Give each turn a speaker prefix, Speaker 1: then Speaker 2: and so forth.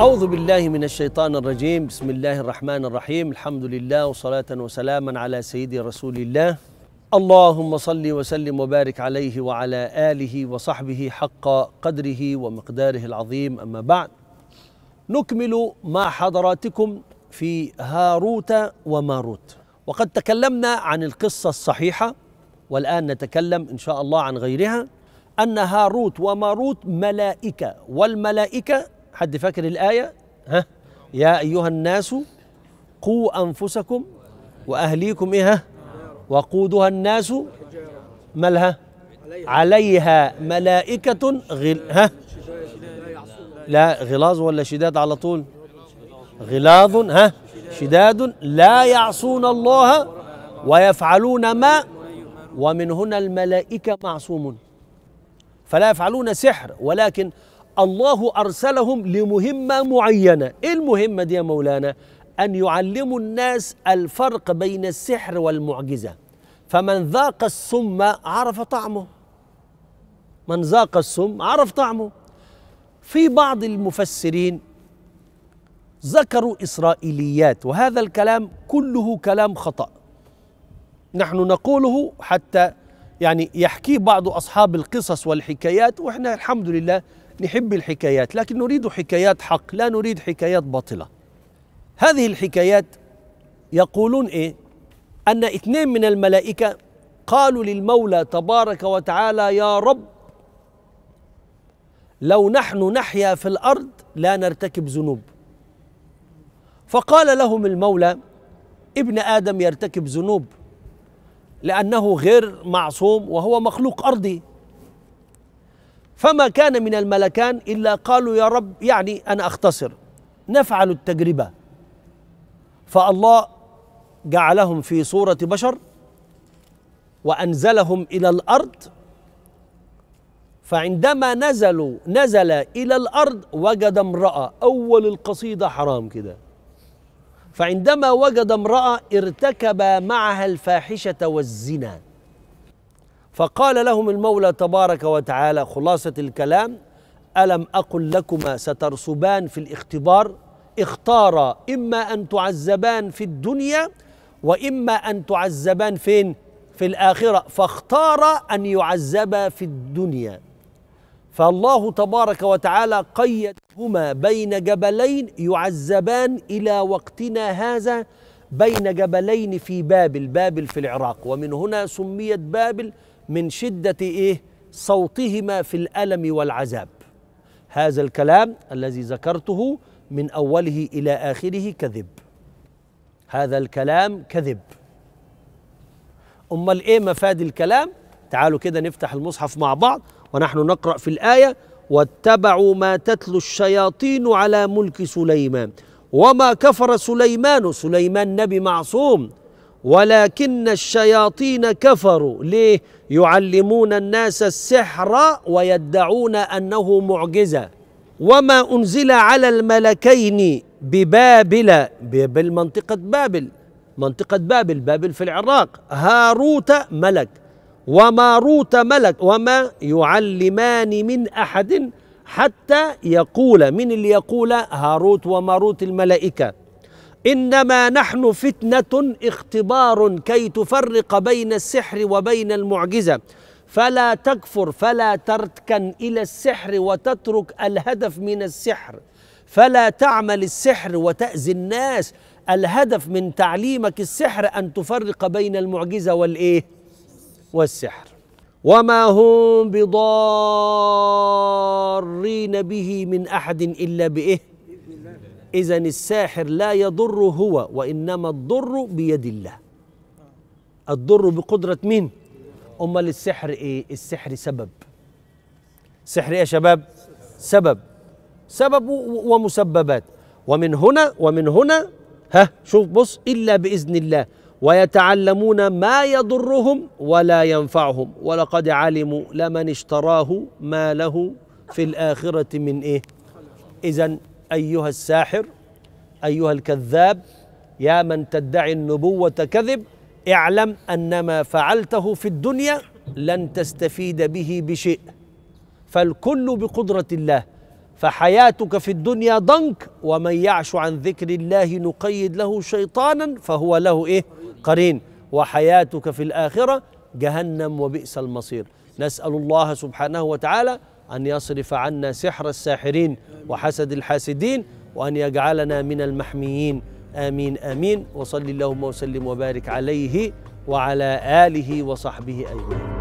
Speaker 1: أعوذ بالله من الشيطان الرجيم بسم الله الرحمن الرحيم الحمد لله وصلاة وسلاما على سيدي رسول الله اللهم صل وسلم وبارك عليه وعلى آله وصحبه حق قدره ومقداره العظيم أما بعد نكمل مع حضراتكم في هاروت وماروت وقد تكلمنا عن القصة الصحيحة والآن نتكلم إن شاء الله عن غيرها أن هاروت وماروت ملائكة والملائكة حد فاكر الآية ها يا أيها الناس قوا أنفسكم وأهليكم إيه ها وقودها الناس مالها عليها ملائكة غل ها لا غلاظ ولا شداد على طول غلاظ ها شداد لا يعصون الله ويفعلون ما ومن هنا الملائكة معصوم فلا يفعلون سحر ولكن الله أرسلهم لمهمة معينة إيه المهمة دي يا مولانا؟ أن يعلموا الناس الفرق بين السحر والمعجزة فمن ذاق السم عرف طعمه من ذاق السم عرف طعمه في بعض المفسرين ذكروا إسرائيليات وهذا الكلام كله كلام خطأ نحن نقوله حتى يعني يحكيه بعض أصحاب القصص والحكايات وإحنا الحمد لله نحب الحكايات لكن نريد حكايات حق لا نريد حكايات باطلة هذه الحكايات يقولون إيه أن اثنين من الملائكة قالوا للمولى تبارك وتعالى يا رب لو نحن نحيا في الأرض لا نرتكب ذنوب فقال لهم المولى ابن آدم يرتكب ذنوب لأنه غير معصوم وهو مخلوق أرضي فما كان من الملكان إلا قالوا يا رب يعني أنا أختصر نفعل التجربة فالله جعلهم في صورة بشر وأنزلهم إلى الأرض فعندما نزلوا نزل إلى الأرض وجد امرأة أول القصيدة حرام كده فعندما وجد امرأة ارتكب معها الفاحشة والزنا فقال لهم المولى تبارك وتعالى خلاصة الكلام ألم أقل لكما سترسبان في الاختبار اختارا إما أن تعذبان في الدنيا وإما أن تعذبان فين؟ في الآخرة فاختار أن يعذبا في الدنيا فالله تبارك وتعالى قيدهما بين جبلين يعذبان إلى وقتنا هذا بين جبلين في بابل بابل في العراق ومن هنا سميت بابل من شدة إيه صوتهما في الألم والعذاب هذا الكلام الذي ذكرته من أوله إلى آخره كذب هذا الكلام كذب أمال إيه مفاد الكلام تعالوا كده نفتح المصحف مع بعض ونحن نقرأ في الآية واتبعوا ما تتلو الشياطين على ملك سليمان وما كفر سليمان سليمان نبي معصوم ولكن الشياطين كفروا ليه يعلمون الناس السحر ويدعون انه معجزه وما انزل على الملكين ببابل بابل منطقه بابل منطقه بابل بابل في العراق هاروت ملك وماروت ملك وما يعلمان من احد حتى يقول من اللي يقول هاروت وماروت الملائكه انما نحن فتنه اختبار كي تفرق بين السحر وبين المعجزه فلا تكفر فلا تركن الى السحر وتترك الهدف من السحر فلا تعمل السحر وتاذي الناس الهدف من تعليمك السحر ان تفرق بين المعجزه والايه والسحر وما هم بضارين به من احد الا بايه إذا الساحر لا يضر هو وإنما الضر بيد الله الضر بقدرة مين؟ أمال السحر إيه؟ السحر سبب يا إيه يا شباب؟ سبب سبب ومسببات ومن هنا ومن هنا ها شوف بص إلا بإذن الله ويتعلمون ما يضرهم ولا ينفعهم ولقد علموا لمن اشتراه ما له في الآخرة من إيه إذا ايها الساحر ايها الكذاب يا من تدعي النبوه كذب اعلم ان ما فعلته في الدنيا لن تستفيد به بشيء فالكل بقدره الله فحياتك في الدنيا ضنك ومن يعش عن ذكر الله نقيد له شيطانا فهو له ايه قرين وحياتك في الاخره جهنم وبئس المصير نسال الله سبحانه وتعالى أن يصرف عنا سحر الساحرين وحسد الحاسدين وأن يجعلنا من المحميين آمين آمين وصلي اللهم وسلم وبارك عليه وعلى آله وصحبه أجمعين